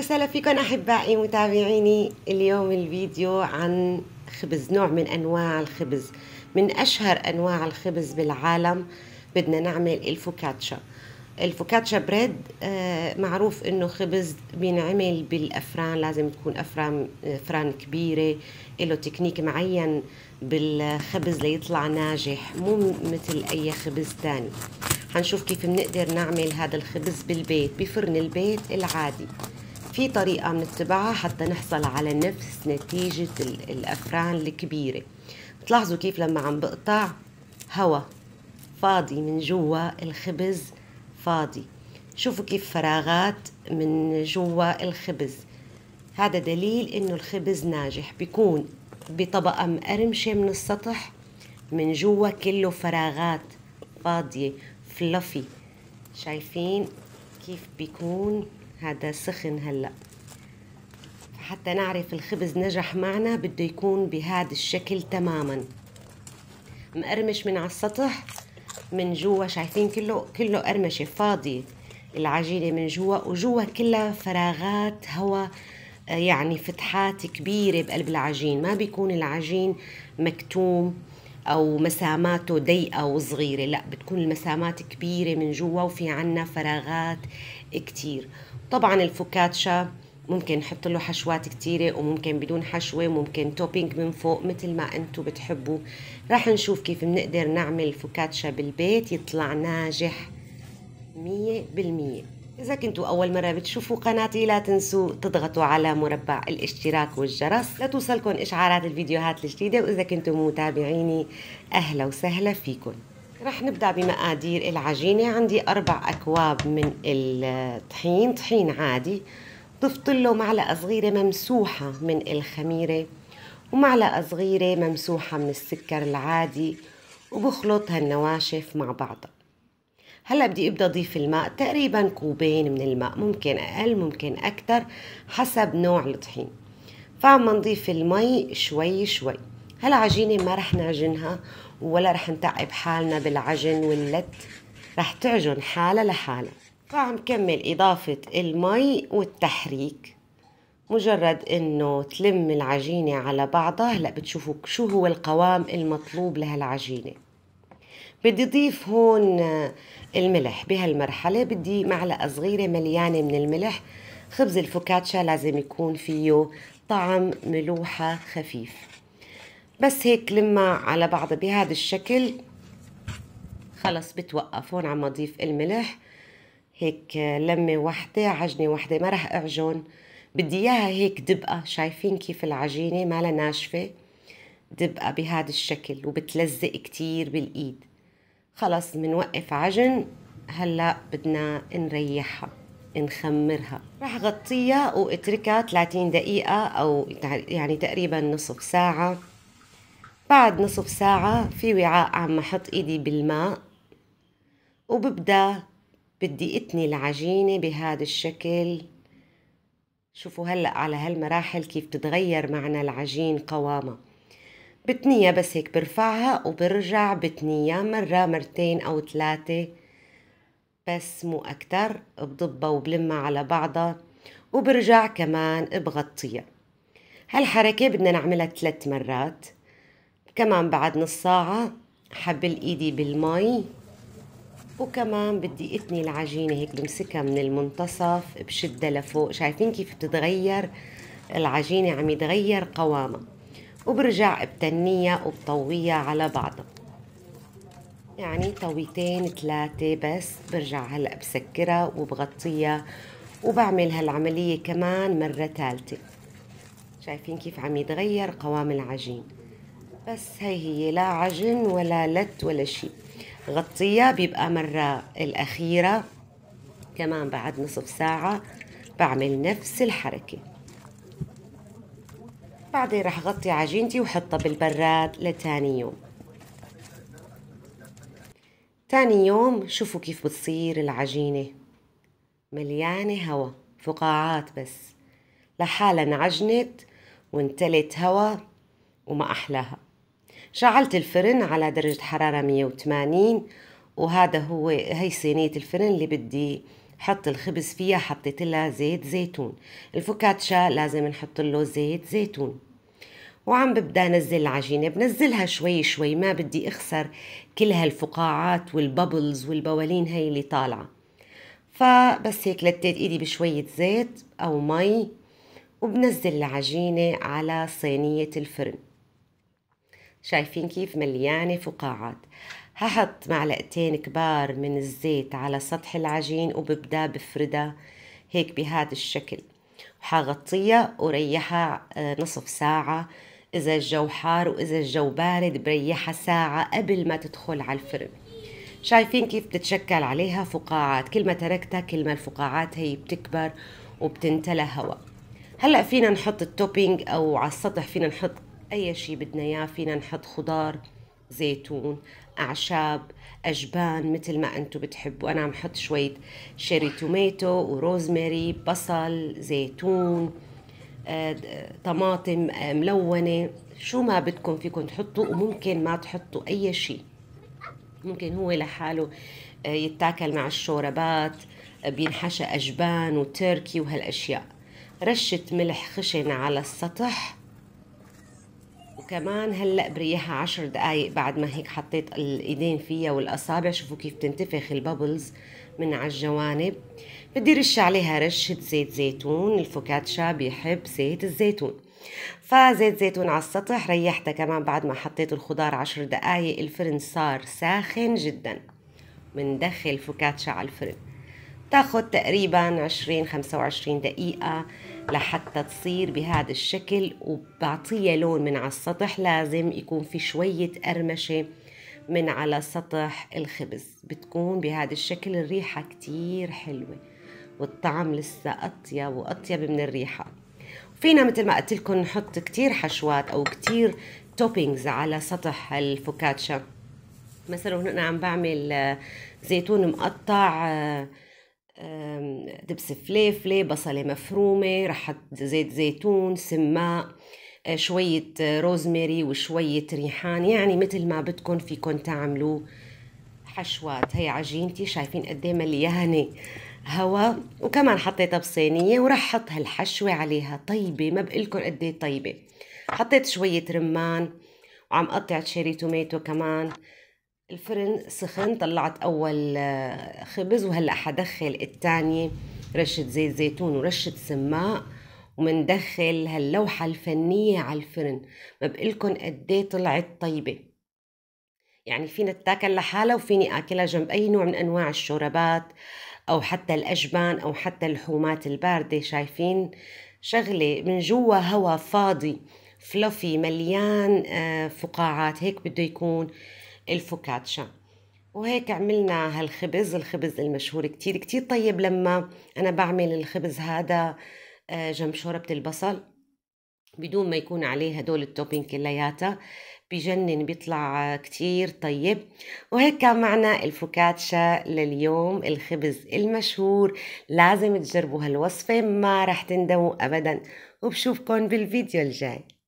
وسهلا فيكم أحبائي متابعيني اليوم الفيديو عن خبز نوع من أنواع الخبز من أشهر أنواع الخبز بالعالم بدنا نعمل الفوكاتشا الفوكاتشا بريد آه، معروف انه خبز بينعمل بالافران لازم تكون افران آه، افران كبيره له تكنيك معين بالخبز ليطلع ناجح مو مثل اي خبز ثاني حنشوف كيف بنقدر نعمل هذا الخبز بالبيت بفرن البيت العادي في طريقة بنتبعها حتى نحصل على نفس نتيجة الأفران الكبيرة بتلاحظوا كيف لما عم بقطع هواء فاضي من جوا الخبز فاضي شوفوا كيف فراغات من جوا الخبز هذا دليل انه الخبز ناجح بيكون بطبقة مقرمشة من السطح من جوا كله فراغات فاضية فلافي شايفين كيف بيكون هذا سخن هلأ حتى نعرف الخبز نجح معنا بده يكون بهذا الشكل تماما مقرمش من على السطح من جوا شايفين كله كله قرمشة فاضي العجينة من جوا وجوا كلها فراغات هواء يعني فتحات كبيرة بقلب العجين ما بيكون العجين مكتوم او مساماته ضيقه وصغيره لا بتكون المسامات كبيره من جوا وفي عنا فراغات كتير طبعا الفوكاتشا ممكن نحط له حشوات كتيره وممكن بدون حشوه ممكن توبينج من فوق مثل ما انتم بتحبوا راح نشوف كيف بنقدر نعمل فوكاتشا بالبيت يطلع ناجح 100% إذا كنتوا أول مرة بتشوفوا قناتي لا تنسوا تضغطوا على مربع الاشتراك والجرس لتوصلكم إشعارات الفيديوهات الجديدة وإذا كنتوا متابعيني أهلا وسهلا فيكم رح نبدأ بمقادير العجينة عندي أربع أكواب من الطحين طحين عادي ضفت له معلقة صغيرة ممسوحة من الخميرة ومعلقة صغيرة ممسوحة من السكر العادي وبخلط هالنواشف مع بعضها هلا بدي ابدا اضيف الماء تقريبا كوبين من الماء ممكن اقل ممكن اكتر حسب نوع الطحين فعم نضيف المي شوي شوي هلا عجينه ما رح نعجنها ولا رح نتعب حالنا بالعجن واللت رح تعجن حالها لحالها فعم كمل اضافه المي والتحريك مجرد انه تلم العجينه على بعضها هلا بتشوفوا شو هو القوام المطلوب لهالعجينه بدي ضيف هون الملح بهالمرحلة بدي معلقة صغيرة مليانة من الملح خبز الفوكاتشا لازم يكون فيه طعم ملوحة خفيف بس هيك لما على بعض بهذا الشكل خلص بتوقف هون عم أضيف الملح هيك لمة واحدة عجنة واحدة ما رح أعجن بدي إياها هيك دبقة شايفين كيف العجينة مالها ناشفة دبقة بهذا الشكل وبتلزق كتير بالإيد خلص بنوقف عجن هلا بدنا نريحها نخمرها رح غطيها واتركها 30 دقيقة او يعني تقريبا نصف ساعة بعد نصف ساعة في وعاء عم احط ايدي بالماء وببدأ بدي اتني العجينة بهذا الشكل شوفوا هلأ على هالمراحل كيف تتغير معنا العجين قوامها بتنية بس هيك برفعها وبرجع بتنية مرة مرتين أو ثلاثة بس مو أكتر بضبها وبلمها على بعضها وبرجع كمان بغطيها هالحركة بدنا نعملها ثلاث مرات كمان بعد نص ساعة حبل ايدي بالمي وكمان بدي اتني العجينة هيك بمسكها من المنتصف بشدها لفوق شايفين كيف بتتغير العجينة عم يتغير قوامها وبرجع بتنيها وبطويها على بعضها يعني طويتين ثلاثة بس برجع هلأ بسكرها وبغطيها وبعمل هالعملية كمان مرة ثالثة شايفين كيف عم يتغير قوام العجين بس هي هي لا عجن ولا لت ولا شيء غطيها بيبقى مرة الأخيرة كمان بعد نصف ساعة بعمل نفس الحركة بعدين رح غطي عجينتي وحطها بالبراد لتاني يوم تاني يوم شوفوا كيف بتصير العجينة مليانة هوا فقاعات بس لحالها انعجنت وانتلت هوا وما أحلاها شعلت الفرن على درجة حرارة 180 وهذا هو هي صينية الفرن اللي بدي بحط الخبز فيها حطيت لها زيت زيتون الفوكاتشا لازم نحط له زيت زيتون وعم ببدا انزل العجينه بنزلها شوي شوي ما بدي اخسر كل هالفقاعات والببلز والبوالين هي اللي طالعه فبس هيك لتيت ايدي بشويه زيت او مي وبنزل العجينه على صينيه الفرن شايفين كيف مليانه فقاعات هحط معلقتين كبار من الزيت على سطح العجين وببدأ بفردها هيك بهذا الشكل وحغطيها وريحها آه، نصف ساعة إذا الجو حار وإذا الجو بارد بريحها ساعة قبل ما تدخل على الفرن شايفين كيف بتتشكل عليها فقاعات كل ما تركتها كل ما الفقاعات هي بتكبر وبتنتلى هواء هلا فينا نحط التوبينج او على السطح فينا نحط اي شيء بدنا اياه فينا نحط خضار زيتون أعشاب أجبان مثل ما أنتم بتحبوا أنا عم حط شوية شيري توميتو وروزماري بصل زيتون آه، طماطم آه، ملونة شو ما بدكم فيكم تحطوا وممكن ما تحطوا أي شيء ممكن هو لحاله آه، يتاكل مع الشوربات بينحشى أجبان وتركي وهالأشياء رشة ملح خشن على السطح وكمان هلا بريحها عشر دقائق بعد ما هيك حطيت الايدين فيها والاصابع شوفوا كيف بتنتفخ الببلز من على الجوانب بدي رش عليها رشه زيت زيتون الفوكاتشا بيحب زيت الزيتون فزيت زيتون على السطح ريحتها كمان بعد ما حطيت الخضار عشر دقايق الفرن صار ساخن جدا مندخل فوكاتشا على الفرن تاخد تقريبا 20 25 دقيقة لحتى تصير بهذا الشكل وبعطيها لون من على السطح لازم يكون في شوية قرمشة من على سطح الخبز بتكون بهذا الشكل الريحة كتير حلوة والطعم لسه أطيب وأطيب من الريحة فينا مثل ما قلت لكم نحط كتير حشوات أو كتير توبينجز على سطح الفوكاتشا مثلا هنا أنا عم بعمل آه، زيتون مقطع آه، دبس فليفلة بصله مفرومه رحت زيت زيتون سماق آه، شوية روزميري وشوية ريحان يعني مثل ما بدكم فيكم تعملوا حشوات هي عجينتي شايفين قد ايه مليانه هوا وكمان حطيتها بصينيه ورح احط هالحشوه عليها طيبه ما بقلكم قد ايه طيبه حطيت شويه رمان وعم قطع تشيري توميتو كمان الفرن سخن طلعت اول آه، خبز وهلا حدخل الثانيه رشه زيت زيتون ورشه سماق ومندخل هاللوحة الفنية على الفرن ما بقلكن ايه طلعت طيبة يعني فينا تاكل لحالها وفيني اكلها جنب اي نوع من انواع الشوربات او حتى الاجبان او حتى اللحومات الباردة شايفين شغلة من جوا هوا فاضي فلوفي مليان آه، فقاعات هيك بده يكون الفوكاتشا وهيك عملنا هالخبز الخبز المشهور كتير كتير طيب لما أنا بعمل الخبز هذا آه، جنب شوربة البصل بدون ما يكون عليه هدول التوبين كلياتها بجنن بيطلع كتير طيب وهيك كان معنا الفوكاتشا لليوم الخبز المشهور لازم تجربوا هالوصفة ما رح تندموا أبدا وبشوفكن بالفيديو الجاي